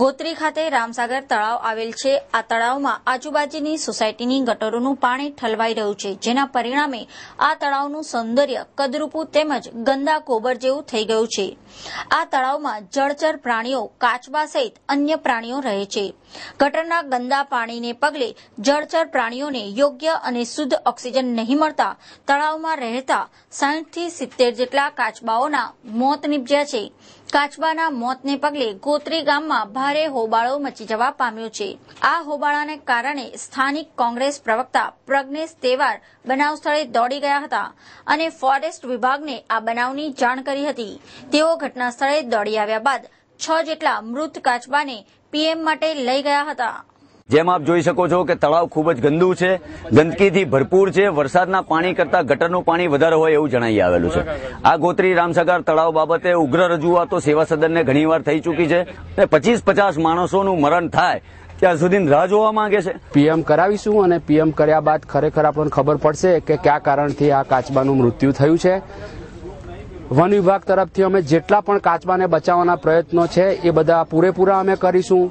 ગોત્રી ખાતે રામસાગર તળાવ આવેલ છે આ તળાવમાં આજુબાજુની સોસાયટીની ગટરોનું પાણી ઠલવાઈ રહ્યું છે જેના પરિણામે આ તળાવનું સૌંદર્ય કદરૂપું તેમજ ગંદા કોબર જેવું થઈ ગયું છે આ તળાવમાં જળચર પ્રાણીઓ કાચબા સહિત અન્ય પ્રાણીઓ રહે છે ગટરના ગંદા પાણીને પગલે જળચર પ્રાણીઓને યોગ્ય અને શુદ્ધ ઓક્સિજન નહીં મળતા તળાવમાં રહેતા સાઠથી સિત્તેર જેટલા કાચબાઓના મોત નીપજ્યા છે કાચબાના મોતને પગલે ગોત્રી ગામમાં ભારે હોબાળો મચી જવા પામ્યો છે આ હોબાળાને કારણે સ્થાનિક કોંગ્રેસ પ્રવક્તા પ્રજ્ઞેશ તેવાર બનાવ સ્થળે દોડી ગયા હતા અને ફોરેસ્ટ વિભાગને આ બનાવની જાણ કરી હતી તેઓ ઘટના સ્થળે દોડી આવ્યા બાદ છ જેટલા મૃત કાચબાને પીએમ માટે લઈ ગયા હતા જેમ આપ જોઈ શકો છો કે તળાવ ખૂબ જ ગંદુ છે ગંદકીથી ભરપૂર છે વરસાદના પાણી કરતા ગટરનું પાણી વધારે હોય એવું જણાઈ આવેલું છે આ ગોત્રી રામસાગર તળાવ બાબતે ઉગ્ર રજૂઆતો સેવા સદનને ઘણીવાર થઈ ચૂકી છે અને પચીસ પચાસ માણસોનું મરણ થાય ત્યાં સુધી રાહ જોવા માંગે છે પીએમ કરાવીશું અને પીએમ કર્યા બાદ ખરેખર આપણને ખબર પડશે કે કયા કારણથી આ કાચબાનું મૃત્યુ થયું છે વન વિભાગ તરફથી અમે જેટલા પણ કાચબાને બચાવવાના પ્રયત્નો છે એ બધા પૂરેપૂરા અમે કરીશું